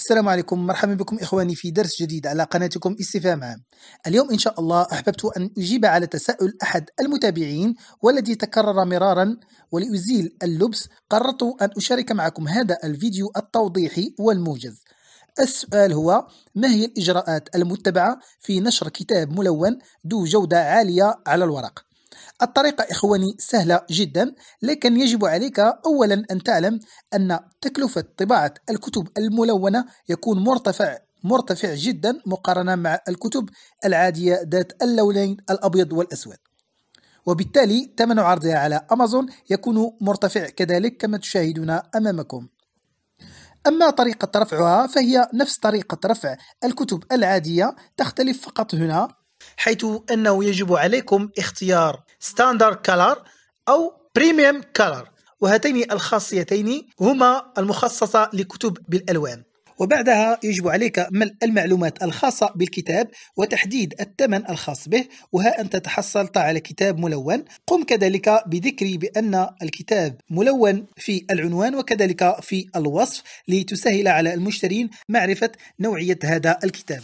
السلام عليكم مرحبا بكم إخواني في درس جديد على قناتكم استفهام عام اليوم إن شاء الله أحببت أن أجيب على تساؤل أحد المتابعين والذي تكرر مرارا ولأزيل اللبس قررت أن أشارك معكم هذا الفيديو التوضيحي والموجز السؤال هو ما هي الإجراءات المتبعة في نشر كتاب ملون ذو جودة عالية على الورق الطريقة إخواني سهلة جدا لكن يجب عليك أولا أن تعلم أن تكلفة طباعة الكتب الملونة يكون مرتفع مرتفع جدا مقارنة مع الكتب العادية ذات اللونين الأبيض والأسود وبالتالي ثمن عرضها على أمازون يكون مرتفع كذلك كما تشاهدون أمامكم أما طريقة رفعها فهي نفس طريقة رفع الكتب العادية تختلف فقط هنا حيث أنه يجب عليكم اختيار ستاندر كالر أو بريميوم كالر وهاتين الخاصيتين هما المخصصة لكتب بالألوان وبعدها يجب عليك ملء المعلومات الخاصة بالكتاب وتحديد الثمن الخاص به وها أنت تحصلت على كتاب ملون قم كذلك بذكر بأن الكتاب ملون في العنوان وكذلك في الوصف لتسهل على المشترين معرفة نوعية هذا الكتاب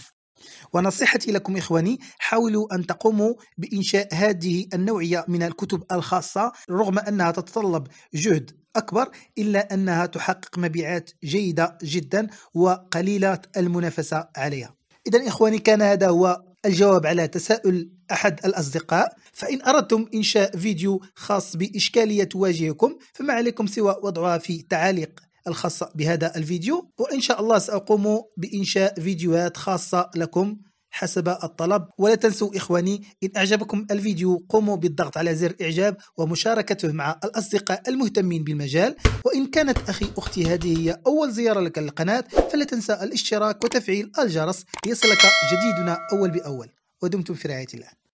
ونصيحتي لكم إخواني حاولوا أن تقوموا بإنشاء هذه النوعية من الكتب الخاصة رغم أنها تتطلب جهد أكبر إلا أنها تحقق مبيعات جيدة جدا وقليلة المنافسة عليها إذا إخواني كان هذا هو الجواب على تساؤل أحد الأصدقاء فإن أردتم إنشاء فيديو خاص بإشكالية تواجهكم فما عليكم سوى وضعها في تعاليق الخاصة بهذا الفيديو وإن شاء الله سأقوم بإنشاء فيديوهات خاصة لكم حسب الطلب ولا تنسوا إخواني إن أعجبكم الفيديو قوموا بالضغط على زر إعجاب ومشاركته مع الأصدقاء المهتمين بالمجال وإن كانت أخي أختي هذه هي أول زيارة لك للقناة فلا تنسى الاشتراك وتفعيل الجرس ليصلك جديدنا أول بأول ودمتم في رعاية الله